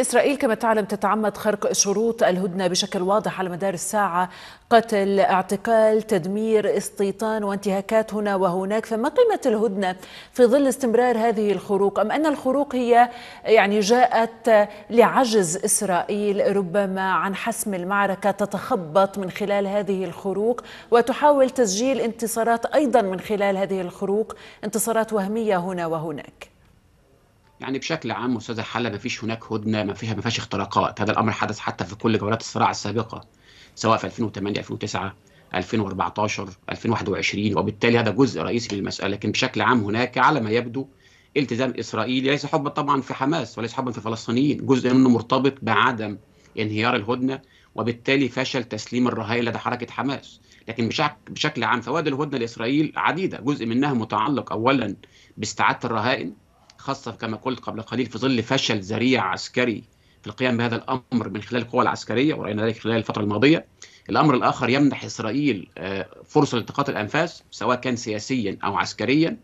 إسرائيل كما تعلم تتعمد خرق شروط الهدنة بشكل واضح على مدار الساعة قتل اعتقال تدمير استيطان وانتهاكات هنا وهناك فما قيمة الهدنة في ظل استمرار هذه الخروق أم أن الخروق هي يعني جاءت لعجز إسرائيل ربما عن حسم المعركة تتخبط من خلال هذه الخروق وتحاول تسجيل انتصارات أيضا من خلال هذه الخروق انتصارات وهمية هنا وهناك يعني بشكل عام استاذ حلا ما فيش هناك هدنه ما فيها ما فيهاش اختراقات هذا الامر حدث حتى في كل جولات الصراع السابقه سواء في 2008 2009 2014 2021 وبالتالي هذا جزء رئيسي من المساله لكن بشكل عام هناك على ما يبدو التزام اسرائيلي ليس حبا طبعا في حماس وليس حبا في الفلسطينيين جزء منه مرتبط بعدم انهيار الهدنه وبالتالي فشل تسليم الرهائن لدى حركه حماس لكن بشكل عام فوائد الهدنه لاسرائيل عديده جزء منها متعلق اولا باستعاده الرهائن خاصة كما قلت قبل قليل في ظل فشل ذريع عسكري في القيام بهذا الأمر من خلال القوى العسكرية ورأينا ذلك خلال الفترة الماضية الأمر الآخر يمنح إسرائيل آه، فرصة لالتقاط الأنفاس سواء كان سياسيا أو عسكريا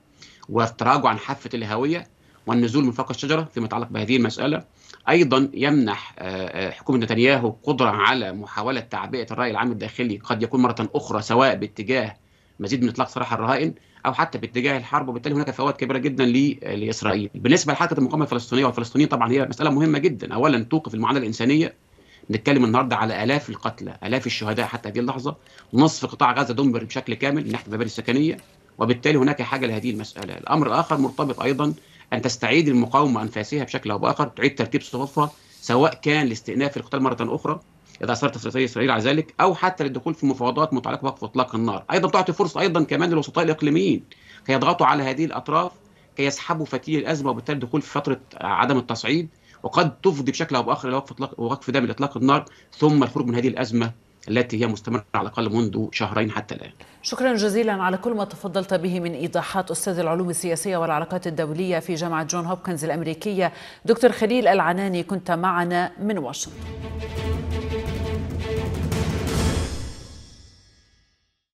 والتراجع عن حافة الهوية والنزول من فوق الشجرة فيما يتعلق بهذه المسألة أيضا يمنح آه، آه، حكومة نتنياهو قدرة على محاولة تعبئة الرأي العام الداخلي قد يكون مرة أخرى سواء باتجاه مزيد من اطلاق سراح الرهائن او حتى باتجاه الحرب وبالتالي هناك فوائد كبيره جدا لاسرائيل. بالنسبه لحركه المقاومه الفلسطينيه والفلسطينيين طبعا هي مساله مهمه جدا، اولا توقف المعاناه الانسانيه نتكلم النهارده على الاف القتلى، الاف الشهداء حتى هذه اللحظه، نصف قطاع غزه دمر بشكل كامل من ناحيه المباني السكنيه، وبالتالي هناك حاجه لهذه المساله. الامر الاخر مرتبط ايضا ان تستعيد المقاومه انفاسها بشكل او باخر، تعيد ترتيب صفوفها سواء كان لاستئناف القتال مره اخرى اذا اصرت اسرائيل على ذلك او حتى للدخول في مفاوضات متعلقه بوقف اطلاق النار ايضا تعطي فرصه ايضا كمان للوسطاء الاقليميين كي يضغطوا على هذه الاطراف كي يسحبوا فتيل الازمه وبالتالي الدخول في فتره عدم التصعيد وقد تفضي بشكل او باخر الى وقف اطلاق وقف دام اطلاق النار ثم الخروج من هذه الازمه التي هي مستمرة على الأقل منذ شهرين حتى الآن شكرا جزيلا على كل ما تفضلت به من إيضاحات أستاذ العلوم السياسية والعلاقات الدولية في جامعة جون هوبكنز الأمريكية دكتور خليل العناني كنت معنا من واشنطن